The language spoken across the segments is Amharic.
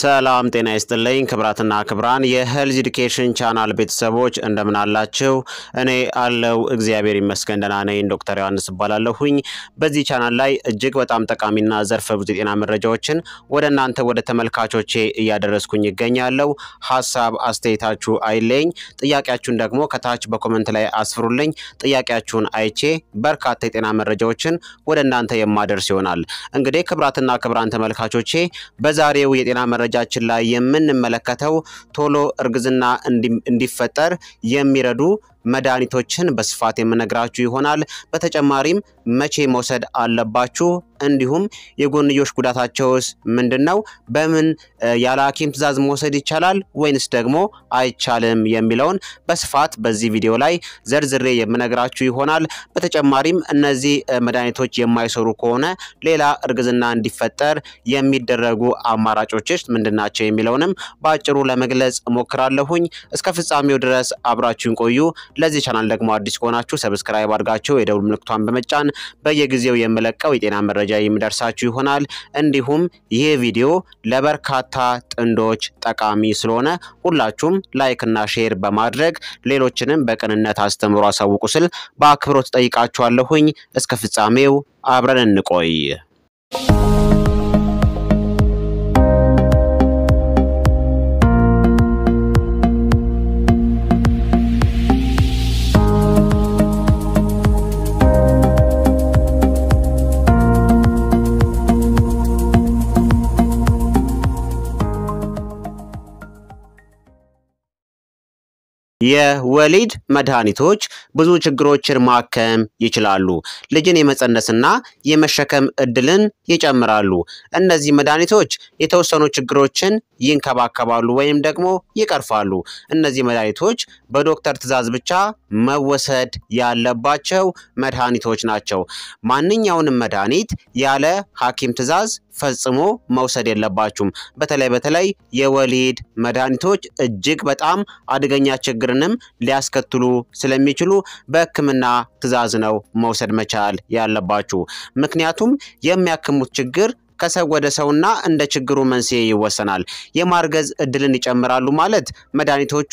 ሰላም ጤና ይስጥልኝ ክብራትና ክብራን የሄልዝ ኢዱኬሽን ቻናል ቤተሰቦች እንደምን አላችሁ? እኔ አለው እግዚአብሔር ይመስገን ደህና ነኝ። ዶክተር ዮሐንስ እባላለሁኝ። በዚህ ቻናል ላይ እጅግ በጣም ጠቃሚና ዘርፈ ብዙ የጤና መረጃዎችን ወደ እናንተ ወደ ተመልካቾቼ እያደረስኩኝ ይገኛለሁ። ሀሳብ አስተያየታችሁ አይለኝ። ጥያቄያችሁን ደግሞ ከታች በኮመንት ላይ አስፍሩልኝ። ጥያቄያችሁን አይቼ በርካታ የጤና መረጃዎችን ወደ እናንተ የማደርስ ይሆናል። እንግዲህ ክብራትና ክብራን ተመልካቾቼ በዛሬው የጤና መረጃችን ላይ የምንመለከተው ቶሎ እርግዝና እንዲፈጠር የሚረዱ መድኃኒቶችን በስፋት የምነግራችሁ ይሆናል። በተጨማሪም መቼ መውሰድ አለባችሁ፣ እንዲሁም የጎንዮሽ ጉዳታቸውስ ምንድን ነው፣ በምን ያለ ሐኪም ትዕዛዝ መውሰድ ይቻላል ወይንስ ደግሞ አይቻልም የሚለውን በስፋት በዚህ ቪዲዮ ላይ ዘርዝሬ የምነግራችሁ ይሆናል። በተጨማሪም እነዚህ መድኃኒቶች የማይሰሩ ከሆነ ሌላ እርግዝና እንዲፈጠር የሚደረጉ አማራጮችስ ምንድናቸው የሚለውንም በአጭሩ ለመግለጽ ሞክራለሁኝ። እስከ ፍጻሜው ድረስ አብራችሁን ቆዩ። ለዚህ ቻናል ደግሞ አዲስ ከሆናችሁ ሰብስክራይብ አድርጋችሁ የደውል ምልክቷን በመጫን በየጊዜው የምለቀው የጤና መረጃ የሚደርሳችሁ ይሆናል። እንዲሁም ይህ ቪዲዮ ለበርካታ ጥንዶች ጠቃሚ ስለሆነ ሁላችሁም ላይክና ሼር በማድረግ ሌሎችንም በቅንነት አስተምሮ አሳውቁ ስል በአክብሮት ጠይቃችኋለሁኝ። እስከ ፍጻሜው አብረን እንቆይ። የወሊድ መድኃኒቶች ብዙ ችግሮችን ማከም ይችላሉ። ልጅን የመጸነስና የመሸከም እድልን ይጨምራሉ። እነዚህ መድኃኒቶች የተወሰኑ ችግሮችን ይንከባከባሉ ወይም ደግሞ ይቀርፋሉ። እነዚህ መድኃኒቶች በዶክተር ትዕዛዝ ብቻ መወሰድ ያለባቸው መድኃኒቶች ናቸው። ማንኛውንም መድኃኒት ያለ ሐኪም ትዕዛዝ ፈጽሞ መውሰድ የለባችሁም። በተለይ በተለይ የወሊድ መድኃኒቶች እጅግ በጣም አደገኛ ችግርንም ሊያስከትሉ ስለሚችሉ በሕክምና ትዕዛዝ ነው መውሰድ መቻል ያለባችሁ። ምክንያቱም የሚያክሙት ችግር ከሰው ወደ ሰውና እንደ ችግሩ መንስኤ ይወሰናል። የማርገዝ እድልን ይጨምራሉ ማለት መድኃኒቶቹ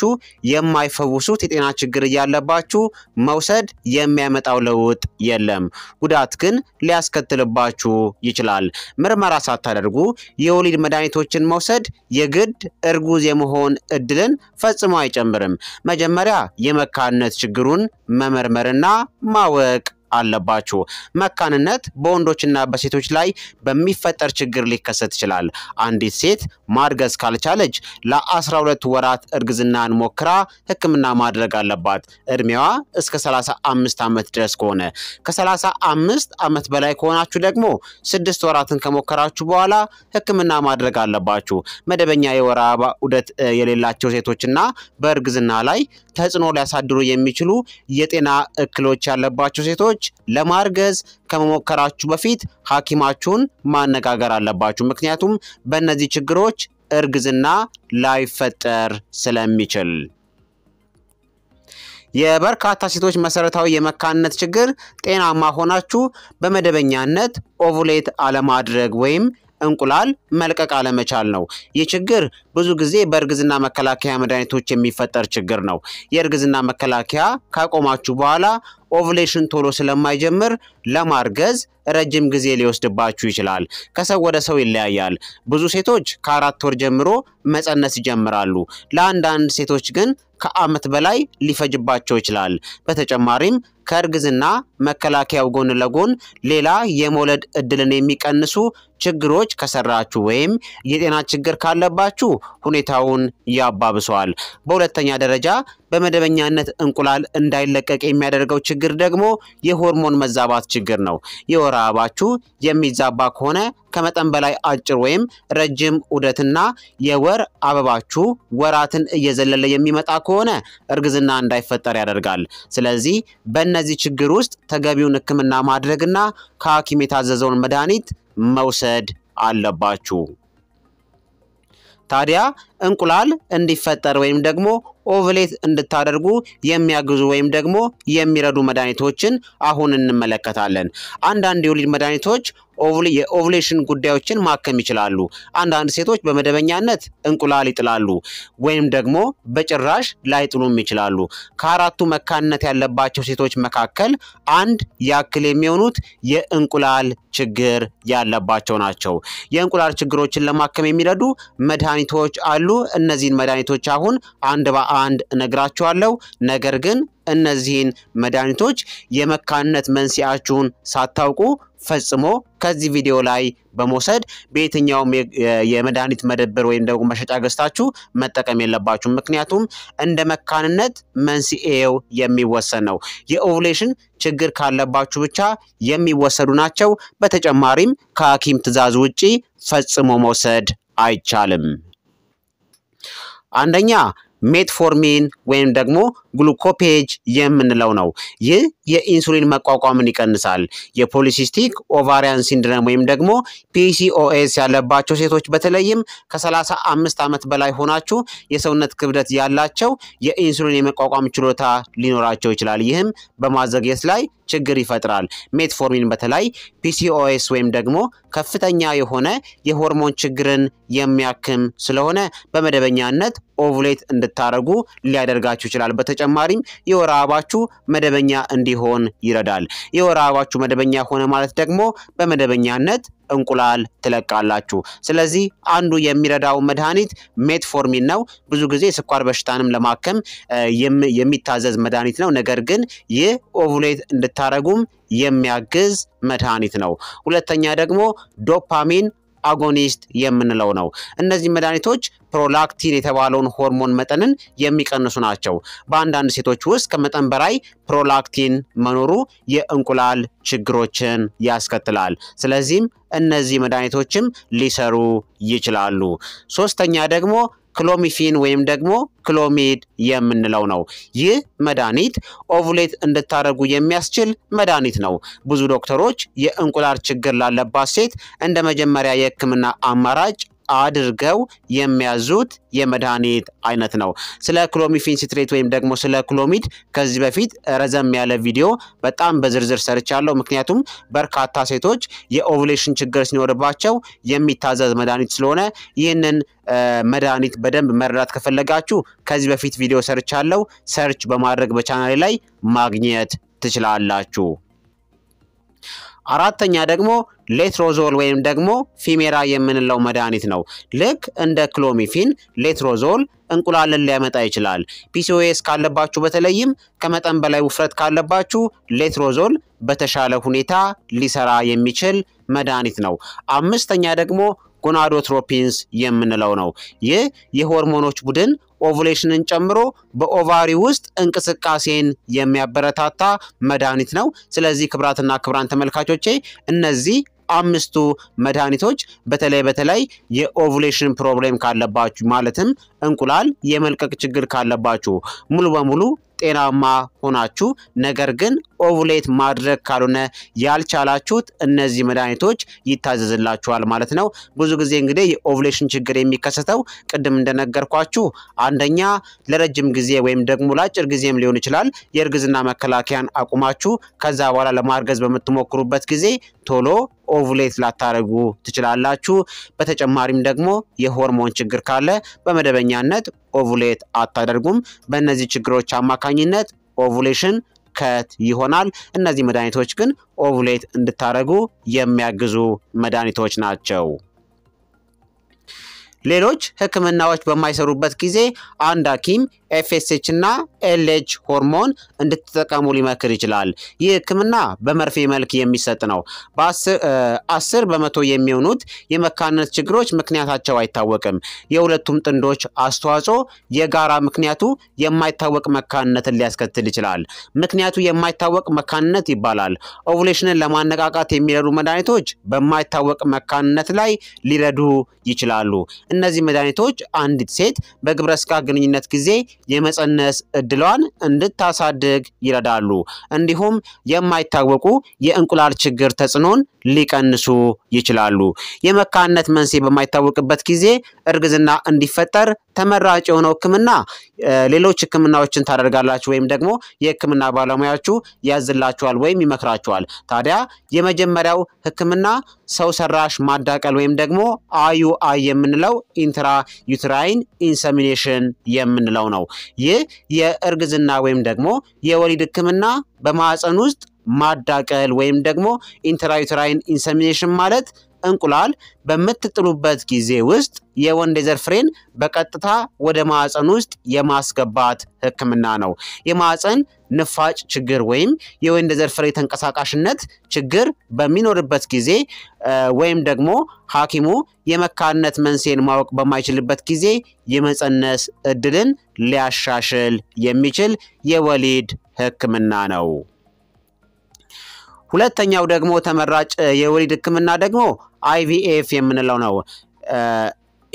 የማይፈውሱት የጤና ችግር እያለባችሁ መውሰድ የሚያመጣው ለውጥ የለም። ጉዳት ግን ሊያስከትልባችሁ ይችላል። ምርመራ ሳታደርጉ የወሊድ መድኃኒቶችን መውሰድ የግድ እርጉዝ የመሆን እድልን ፈጽሞ አይጨምርም። መጀመሪያ የመካነት ችግሩን መመርመርና ማወቅ አለባችሁ። መካንነት በወንዶችና በሴቶች ላይ በሚፈጠር ችግር ሊከሰት ይችላል። አንዲት ሴት ማርገዝ ካልቻለች ለ12 ወራት እርግዝናን ሞክራ ሕክምና ማድረግ አለባት። እድሜዋ እስከ 35 ዓመት ድረስ ከሆነ ከ35 ዓመት በላይ ከሆናችሁ ደግሞ ስድስት ወራትን ከሞከራችሁ በኋላ ሕክምና ማድረግ አለባችሁ። መደበኛ የወር አበባ ዑደት የሌላቸው ሴቶችና በእርግዝና ላይ ተጽዕኖ ሊያሳድሩ የሚችሉ የጤና እክሎች ያለባቸው ሴቶች ሰዎች ለማርገዝ ከመሞከራችሁ በፊት ሐኪማችሁን ማነጋገር አለባችሁ። ምክንያቱም በእነዚህ ችግሮች እርግዝና ላይፈጠር ስለሚችል። የበርካታ ሴቶች መሰረታዊ የመካንነት ችግር ጤናማ ሆናችሁ በመደበኛነት ኦቭሌት አለማድረግ ወይም እንቁላል መልቀቅ አለመቻል ነው። ይህ ችግር ብዙ ጊዜ በእርግዝና መከላከያ መድኃኒቶች የሚፈጠር ችግር ነው። የእርግዝና መከላከያ ካቆማችሁ በኋላ ኦቭሌሽን ቶሎ ስለማይጀምር ለማርገዝ ረጅም ጊዜ ሊወስድባችሁ ይችላል። ከሰው ወደ ሰው ይለያያል። ብዙ ሴቶች ከአራት ወር ጀምሮ መጸነስ ይጀምራሉ። ለአንዳንድ ሴቶች ግን ከዓመት በላይ ሊፈጅባቸው ይችላል። በተጨማሪም ከእርግዝና መከላከያው ጎን ለጎን ሌላ የመውለድ እድልን የሚቀንሱ ችግሮች ከሰራችሁ ወይም የጤና ችግር ካለባችሁ ሁኔታውን ያባብሰዋል። በሁለተኛ ደረጃ በመደበኛነት እንቁላል እንዳይለቀቅ የሚያደርገው ችግር ደግሞ የሆርሞን መዛባት ችግር ነው። የወር አቀራረባችሁ የሚዛባ ከሆነ ከመጠን በላይ አጭር ወይም ረጅም ዑደትና የወር አበባችሁ ወራትን እየዘለለ የሚመጣ ከሆነ እርግዝና እንዳይፈጠር ያደርጋል። ስለዚህ በእነዚህ ችግር ውስጥ ተገቢውን ሕክምና ማድረግና ከሐኪም የታዘዘውን መድኃኒት መውሰድ አለባችሁ። ታዲያ እንቁላል እንዲፈጠር ወይም ደግሞ ኦቭሌት እንድታደርጉ የሚያግዙ ወይም ደግሞ የሚረዱ መድኃኒቶችን አሁን እንመለከታለን። አንዳንድ የወሊድ መድኃኒቶች የኦቭሌሽን ጉዳዮችን ማከም ይችላሉ። አንዳንድ ሴቶች በመደበኛነት እንቁላል ይጥላሉ ወይም ደግሞ በጭራሽ ላይጥሉም ይችላሉ። ከአራቱ መካንነት ያለባቸው ሴቶች መካከል አንድ ያክል የሚሆኑት የእንቁላል ችግር ያለባቸው ናቸው። የእንቁላል ችግሮችን ለማከም የሚረዱ መድኃኒቶች አሉ። ይችላሉ። እነዚህን መድኃኒቶች አሁን አንድ በአንድ እነግራችኋለሁ። ነገር ግን እነዚህን መድኃኒቶች የመካንነት መንስኤያችሁን ሳታውቁ ፈጽሞ ከዚህ ቪዲዮ ላይ በመውሰድ በየትኛውም የመድኃኒት መደብር ወይም ደግሞ መሸጫ ገዝታችሁ መጠቀም የለባችሁም። ምክንያቱም እንደ መካንነት መንስኤው የሚወሰን ነው። የኦቭሌሽን ችግር ካለባችሁ ብቻ የሚወሰዱ ናቸው። በተጨማሪም ከሐኪም ትዕዛዝ ውጪ ፈጽሞ መውሰድ አይቻልም። አንደኛ ሜትፎርሚን ወይም ደግሞ ግሉኮፔጅ የምንለው ነው። ይህ የኢንሱሊን መቋቋምን ይቀንሳል። የፖሊሲስቲክ ኦቫሪያን ሲንድረም ወይም ደግሞ ፒሲኦኤስ ያለባቸው ሴቶች በተለይም ከሰላሳ አምስት ዓመት በላይ ሆናችሁ የሰውነት ክብደት ያላቸው የኢንሱሊን የመቋቋም ችሎታ ሊኖራቸው ይችላል። ይህም በማዘግየት ላይ ችግር ይፈጥራል። ሜትፎርሚን በተለይ ፒሲኦኤስ ወይም ደግሞ ከፍተኛ የሆነ የሆርሞን ችግርን የሚያክም ስለሆነ በመደበኛነት ኦቭሌት እንድታደርጉ ሊያደርጋችሁ ይችላል። በተጨማሪም የወር አበባችሁ መደበኛ እንዲሆን ይረዳል። የወር አበባችሁ መደበኛ ሆነ ማለት ደግሞ በመደበኛነት እንቁላል ትለቃላችሁ። ስለዚህ አንዱ የሚረዳው መድኃኒት ሜትፎርሚን ነው። ብዙ ጊዜ የስኳር በሽታንም ለማከም የሚታዘዝ መድኃኒት ነው። ነገር ግን ይህ ኦቭሌት እንድታረጉም የሚያግዝ መድኃኒት ነው። ሁለተኛ ደግሞ ዶፓሚን አጎኒስት የምንለው ነው። እነዚህ መድኃኒቶች ፕሮላክቲን የተባለውን ሆርሞን መጠንን የሚቀንሱ ናቸው። በአንዳንድ ሴቶች ውስጥ ከመጠን በላይ ፕሮላክቲን መኖሩ የእንቁላል ችግሮችን ያስከትላል። ስለዚህም እነዚህ መድኃኒቶችም ሊሰሩ ይችላሉ። ሶስተኛ ደግሞ ክሎሚፊን ወይም ደግሞ ክሎሚድ የምንለው ነው። ይህ መድኃኒት ኦቭሌት እንድታደርጉ የሚያስችል መድኃኒት ነው። ብዙ ዶክተሮች የእንቁላል ችግር ላለባት ሴት እንደ መጀመሪያ የህክምና አማራጭ አድርገው የሚያዙት የመድኃኒት አይነት ነው። ስለ ክሎሚፊን ሲትሬት ወይም ደግሞ ስለ ክሎሚድ ከዚህ በፊት ረዘም ያለ ቪዲዮ በጣም በዝርዝር ሰርቻለሁ። ምክንያቱም በርካታ ሴቶች የኦቭሌሽን ችግር ሲኖርባቸው የሚታዘዝ መድኃኒት ስለሆነ ይህንን መድኃኒት በደንብ መረዳት ከፈለጋችሁ ከዚህ በፊት ቪዲዮ ሰርቻለሁ። ሰርች በማድረግ በቻናሌ ላይ ማግኘት ትችላላችሁ። አራተኛ ደግሞ ሌትሮዞል ወይም ደግሞ ፊሜራ የምንለው መድኃኒት ነው። ልክ እንደ ክሎሚፊን ሌትሮዞል እንቁላልን ሊያመጣ ይችላል። ፒሲኦኤስ ካለባችሁ በተለይም ከመጠን በላይ ውፍረት ካለባችሁ ሌትሮዞል በተሻለ ሁኔታ ሊሰራ የሚችል መድኃኒት ነው። አምስተኛ ደግሞ ጎናዶትሮፒንስ የምንለው ነው። ይህ የሆርሞኖች ቡድን ኦቭሌሽንን ጨምሮ በኦቫሪ ውስጥ እንቅስቃሴን የሚያበረታታ መድኃኒት ነው። ስለዚህ ክብራትና ክብራን ተመልካቾቼ እነዚህ አምስቱ መድኃኒቶች በተለይ በተለይ የኦቭሌሽን ፕሮብሌም ካለባችሁ ማለትም እንቁላል የመልቀቅ ችግር ካለባችሁ ሙሉ በሙሉ ጤናማ ሆናችሁ ነገር ግን ኦቭሌት ማድረግ ካልሆነ ያልቻላችሁት እነዚህ መድኃኒቶች ይታዘዝላችኋል ማለት ነው። ብዙ ጊዜ እንግዲህ የኦቭሌሽን ችግር የሚከሰተው ቅድም እንደነገርኳችሁ አንደኛ ለረጅም ጊዜ ወይም ደግሞ ለአጭር ጊዜም ሊሆን ይችላል የእርግዝና መከላከያን አቁማችሁ ከዛ በኋላ ለማርገዝ በምትሞክሩበት ጊዜ ቶሎ ኦቭሌት ላታደርጉ ትችላላችሁ። በተጨማሪም ደግሞ የሆርሞን ችግር ካለ በመደበኛነት ኦቭሌት አታደርጉም። በእነዚህ ችግሮች አማካኝነት ኦቭሌሽን ከት ይሆናል። እነዚህ መድኃኒቶች ግን ኦቭሌት እንድታረጉ የሚያግዙ መድኃኒቶች ናቸው። ሌሎች ህክምናዎች በማይሰሩበት ጊዜ አንድ ሐኪም ኤፍኤስኤች እና ኤልኤች ሆርሞን እንድትጠቀሙ ሊመክር ይችላል። ይህ ህክምና በመርፌ መልክ የሚሰጥ ነው። በአስር በመቶ የሚሆኑት የመካንነት ችግሮች ምክንያታቸው አይታወቅም። የሁለቱም ጥንዶች አስተዋጽኦ የጋራ ምክንያቱ የማይታወቅ መካንነትን ሊያስከትል ይችላል። ምክንያቱ የማይታወቅ መካንነት ይባላል። ኦቭሌሽንን ለማነቃቃት የሚረዱ መድኃኒቶች በማይታወቅ መካንነት ላይ ሊረዱ ይችላሉ። እነዚህ መድኃኒቶች አንዲት ሴት በግብረ ስጋ ግንኙነት ጊዜ የመፀነስ እድሏን እንድታሳድግ ይረዳሉ። እንዲሁም የማይታወቁ የእንቁላል ችግር ተጽዕኖን ሊቀንሱ ይችላሉ። የመካንነት መንስኤ በማይታወቅበት ጊዜ እርግዝና እንዲፈጠር ተመራጭ የሆነው ህክምና ሌሎች ህክምናዎችን ታደርጋላችሁ ወይም ደግሞ የህክምና ባለሙያችሁ ያዝላችኋል ወይም ይመክራችኋል። ታዲያ የመጀመሪያው ህክምና ሰው ሰራሽ ማዳቀል ወይም ደግሞ አዩአይ የምንለው ኢንትራ ዩትራይን ኢንሰሚኔሽን የምንለው ነው። ይህ የእርግዝና ወይም ደግሞ የወሊድ ህክምና በማዕፀን ውስጥ ማዳቀል ወይም ደግሞ ኢንትራዩትራይን ኢንሰሚኔሽን ማለት እንቁላል በምትጥሉበት ጊዜ ውስጥ የወንድ የዘር ፍሬን በቀጥታ ወደ ማዕፀን ውስጥ የማስገባት ህክምና ነው። የማዕፀን ንፋጭ ችግር ወይም የወንድ የዘር ፍሬ ተንቀሳቃሽነት ችግር በሚኖርበት ጊዜ ወይም ደግሞ ሐኪሙ የመካንነት መንስኤን ማወቅ በማይችልበት ጊዜ የመፀነስ እድልን ሊያሻሽል የሚችል የወሊድ ህክምና ነው። ሁለተኛው ደግሞ ተመራጭ የወሊድ ህክምና ደግሞ አይቪኤፍ የምንለው ነው።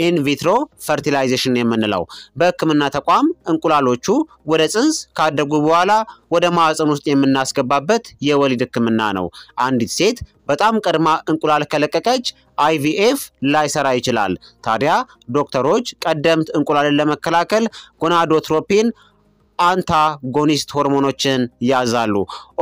ኢንቪትሮ ፈርቲላይዜሽን የምንለው በህክምና ተቋም እንቁላሎቹ ወደ ጽንስ ካደጉ በኋላ ወደ ማዕፀን ውስጥ የምናስገባበት የወሊድ ህክምና ነው። አንዲት ሴት በጣም ቀድማ እንቁላል ከለቀቀች አይቪኤፍ ላይሰራ ይችላል። ታዲያ ዶክተሮች ቀደምት እንቁላልን ለመከላከል ጎናዶትሮፒን አንታጎኒስት ሆርሞኖችን ያዛሉ።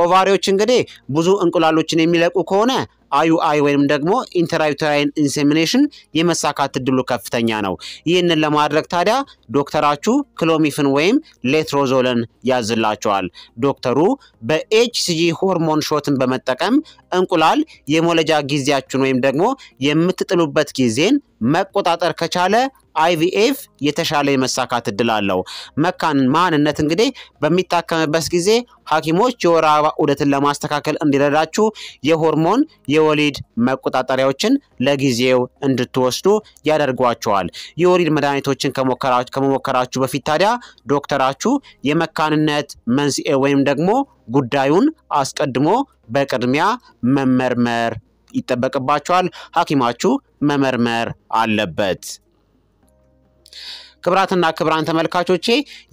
ኦቫሪዎች እንግዲህ ብዙ እንቁላሎችን የሚለቁ ከሆነ አዩአይ ወይም ደግሞ ኢንተራዩተራይን ኢንሴሚኔሽን የመሳካት እድሉ ከፍተኛ ነው። ይህንን ለማድረግ ታዲያ ዶክተራችሁ ክሎሚፍን ወይም ሌትሮዞልን ያዝላቸዋል። ዶክተሩ በኤችሲጂ ሆርሞን ሾትን በመጠቀም እንቁላል የሞለጃ ጊዜያችን ወይም ደግሞ የምትጥሉበት ጊዜን መቆጣጠር ከቻለ አይቪኤፍ የተሻለ የመሳካት እድል አለው። መካን ማንነት እንግዲህ በሚታከምበት ጊዜ ሐኪሞች የወር አበባ ዑደትን ለማስተካከል እንዲረዳችሁ የሆርሞን የወሊድ መቆጣጠሪያዎችን ለጊዜው እንድትወስዱ ያደርጓቸዋል። የወሊድ መድኃኒቶችን ከመሞከራችሁ በፊት ታዲያ ዶክተራችሁ የመካንነት መንስኤ ወይም ደግሞ ጉዳዩን አስቀድሞ በቅድሚያ መመርመር ይጠበቅባቸዋል። ሐኪማችሁ መመርመር አለበት። ክብራትና ክብራን ተመልካቾቼ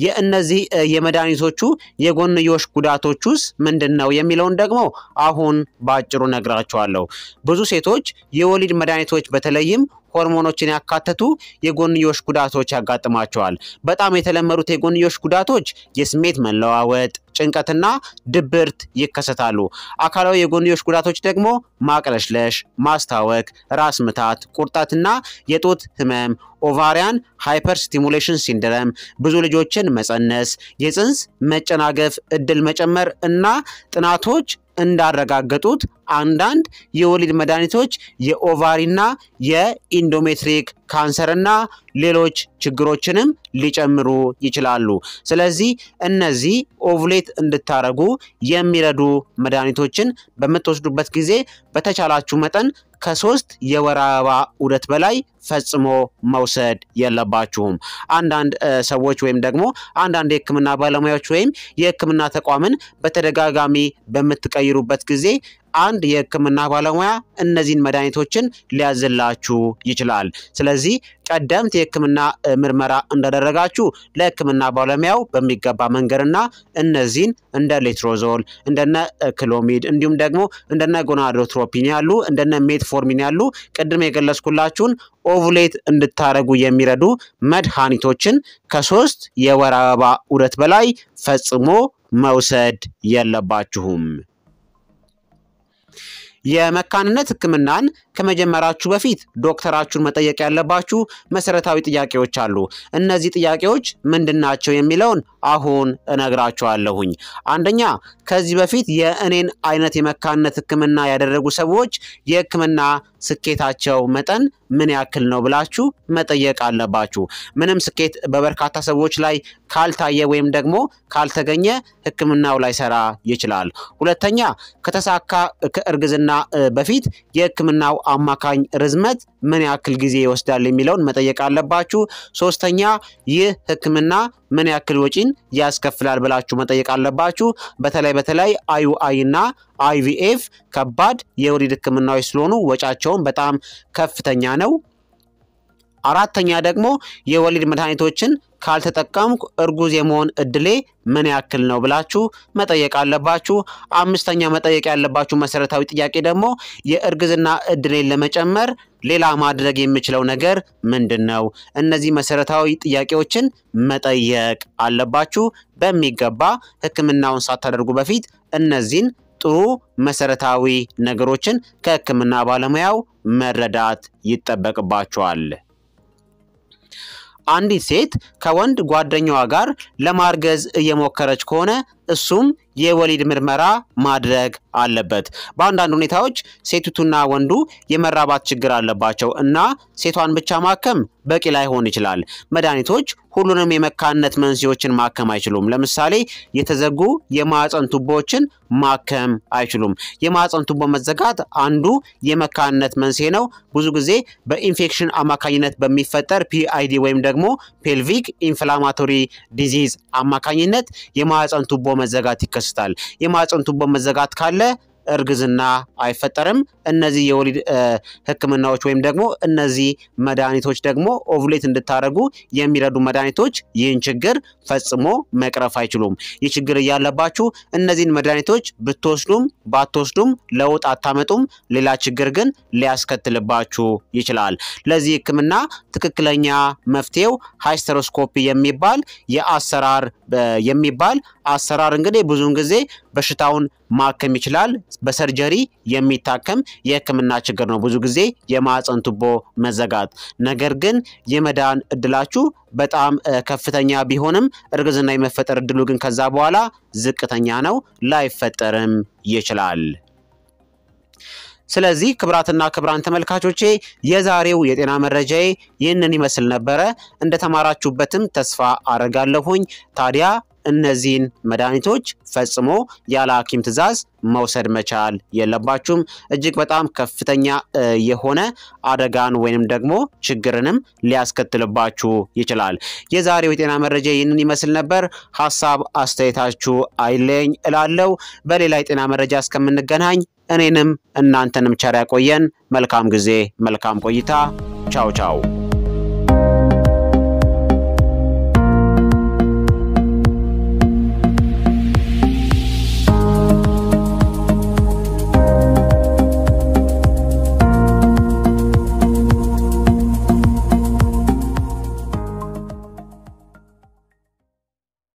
የእነዚህ የመድኃኒቶቹ የጎንዮሽ ጉዳቶቹስ ምንድን ነው የሚለውን ደግሞ አሁን በአጭሩ ነግራቸዋለሁ። ብዙ ሴቶች የወሊድ መድኃኒቶች በተለይም ሆርሞኖችን ያካተቱ የጎንዮሽ ጉዳቶች ያጋጥማቸዋል። በጣም የተለመዱት የጎንዮሽ ጉዳቶች የስሜት መለዋወጥ፣ ጭንቀትና ድብርት ይከሰታሉ። አካላዊ የጎንዮሽ ጉዳቶች ደግሞ ማቅለሽለሽ፣ ማስታወክ፣ ራስ ምታት፣ ቁርጠትና የጡት ህመም፣ ኦቫሪያን ሃይፐር ስቲሙሌሽን ሲንድረም፣ ብዙ ልጆችን መፀነስ፣ የፅንስ መጨናገፍ እድል መጨመር እና ጥናቶች እንዳረጋገጡት አንዳንድ የወሊድ መድኃኒቶች የኦቫሪና የኢንዶሜትሪክ ካንሰርና ሌሎች ችግሮችንም ሊጨምሩ ይችላሉ። ስለዚህ እነዚህ ኦቭሌት እንድታረጉ የሚረዱ መድኃኒቶችን በምትወስዱበት ጊዜ በተቻላችሁ መጠን ከሶስት የወር አበባ ዑደት በላይ ፈጽሞ መውሰድ የለባችሁም። አንዳንድ ሰዎች ወይም ደግሞ አንዳንድ የህክምና ባለሙያዎች ወይም የህክምና ተቋምን በተደጋጋሚ በምትቀይሩበት ጊዜ አንድ የህክምና ባለሙያ እነዚህን መድኃኒቶችን ሊያዝላችሁ ይችላል። ስለዚህ ቀደምት የህክምና ምርመራ እንዳደረጋችሁ ለህክምና ባለሙያው በሚገባ መንገድና እነዚህን እንደ ሌትሮዞል እንደነ ክሎሚድ እንዲሁም ደግሞ እንደነ ጎናዶትሮፒን ያሉ እንደነ ሜትፎርሚን ያሉ ቅድም የገለጽኩላችሁን ኦቭሌት እንድታረጉ የሚረዱ መድኃኒቶችን ከሶስት የወር አበባ በላይ ፈጽሞ መውሰድ የለባችሁም። የመካንነት ህክምናን ከመጀመራችሁ በፊት ዶክተራችሁን መጠየቅ ያለባችሁ መሰረታዊ ጥያቄዎች አሉ። እነዚህ ጥያቄዎች ምንድናቸው የሚለውን አሁን እነግራቸዋለሁኝ። አንደኛ ከዚህ በፊት የእኔን አይነት የመካንነት ህክምና ያደረጉ ሰዎች የህክምና ስኬታቸው መጠን ምን ያክል ነው ብላችሁ መጠየቅ አለባችሁ። ምንም ስኬት በበርካታ ሰዎች ላይ ካልታየ ወይም ደግሞ ካልተገኘ ህክምናው ላይሰራ ይችላል። ሁለተኛ ከተሳካ ከእርግዝና በፊት የህክምናው አማካኝ ርዝመት ምን ያክል ጊዜ ይወስዳል የሚለውን መጠየቅ አለባችሁ። ሶስተኛ ይህ ህክምና ምን ያክል ወጪን ያስከፍላል ብላችሁ መጠየቅ አለባችሁ። በተለይ በተለይ አዩአይ እና አይቪኤፍ ከባድ የወሊድ ህክምናዎች ስለሆኑ ወጫቸውን በጣም ከፍተኛ ነው። አራተኛ ደግሞ የወሊድ መድኃኒቶችን ካልተጠቀምኩ እርጉዝ የመሆን እድሌ ምን ያክል ነው ብላችሁ መጠየቅ አለባችሁ። አምስተኛ መጠየቅ ያለባችሁ መሰረታዊ ጥያቄ ደግሞ የእርግዝና እድሌን ለመጨመር ሌላ ማድረግ የምችለው ነገር ምንድን ነው? እነዚህ መሰረታዊ ጥያቄዎችን መጠየቅ አለባችሁ። በሚገባ ሕክምናውን ሳታደርጉ በፊት እነዚህን ጥሩ መሰረታዊ ነገሮችን ከሕክምና ባለሙያው መረዳት ይጠበቅባችኋል። አንዲት ሴት ከወንድ ጓደኛዋ ጋር ለማርገዝ እየሞከረች ከሆነ እሱም የወሊድ ምርመራ ማድረግ አለበት። በአንዳንድ ሁኔታዎች ሴቲቱና ወንዱ የመራባት ችግር አለባቸው እና ሴቷን ብቻ ማከም በቂ ላይሆን ይችላል። መድኃኒቶች ሁሉንም የመካንነት መንስኤዎችን ማከም አይችሉም። ለምሳሌ የተዘጉ የማዕፀን ቱቦዎችን ማከም አይችሉም። የማዕፀን ቱቦ መዘጋት አንዱ የመካንነት መንስኤ ነው። ብዙ ጊዜ በኢንፌክሽን አማካኝነት በሚፈጠር ፒአይዲ ወይም ደግሞ ፔልቪክ ኢንፍላማቶሪ ዲዚዝ አማካኝነት የማዕፀን ቱቦ መዘጋት ይከሰታል። የማህፀን ቱቦ መዘጋት ካለ እርግዝና አይፈጠርም። እነዚህ የወሊድ ህክምናዎች ወይም ደግሞ እነዚህ መድኃኒቶች ደግሞ ኦቭሌት እንድታደርጉ የሚረዱ መድኃኒቶች ይህን ችግር ፈጽሞ መቅረፍ አይችሉም። ይህ ችግር እያለባችሁ እነዚህን መድኃኒቶች ብትወስዱም ባትወስዱም ለውጥ አታመጡም። ሌላ ችግር ግን ሊያስከትልባችሁ ይችላል። ለዚህ ህክምና ትክክለኛ መፍትሄው ሃይስተሮስኮፒ የሚባል የአሰራር የሚባል አሰራር እንግዲህ ብዙውን ጊዜ በሽታውን ማከም ይችላል። በሰርጀሪ የሚታከም የህክምና ችግር ነው ብዙ ጊዜ የማህፀን ቱቦ መዘጋት። ነገር ግን የመዳን እድላችሁ በጣም ከፍተኛ ቢሆንም እርግዝና የመፈጠር እድሉ ግን ከዛ በኋላ ዝቅተኛ ነው፣ ላይፈጠርም ይችላል። ስለዚህ ክብራትና ክብራን ተመልካቾቼ የዛሬው የጤና መረጃዬ ይህንን ይመስል ነበረ። እንደተማራችሁበትም ተስፋ አረጋለሁኝ። ታዲያ እነዚህን መድኃኒቶች ፈጽሞ ያለ ሐኪም ትዕዛዝ መውሰድ መቻል የለባችሁም። እጅግ በጣም ከፍተኛ የሆነ አደጋን ወይንም ደግሞ ችግርንም ሊያስከትልባችሁ ይችላል። የዛሬው የጤና መረጃ ይህንን ይመስል ነበር። ሀሳብ አስተያየታችሁ አይለኝ እላለው። በሌላ የጤና መረጃ እስከምንገናኝ እኔንም እናንተንም ቸር ያቆየን። መልካም ጊዜ፣ መልካም ቆይታ። ቻው ቻው።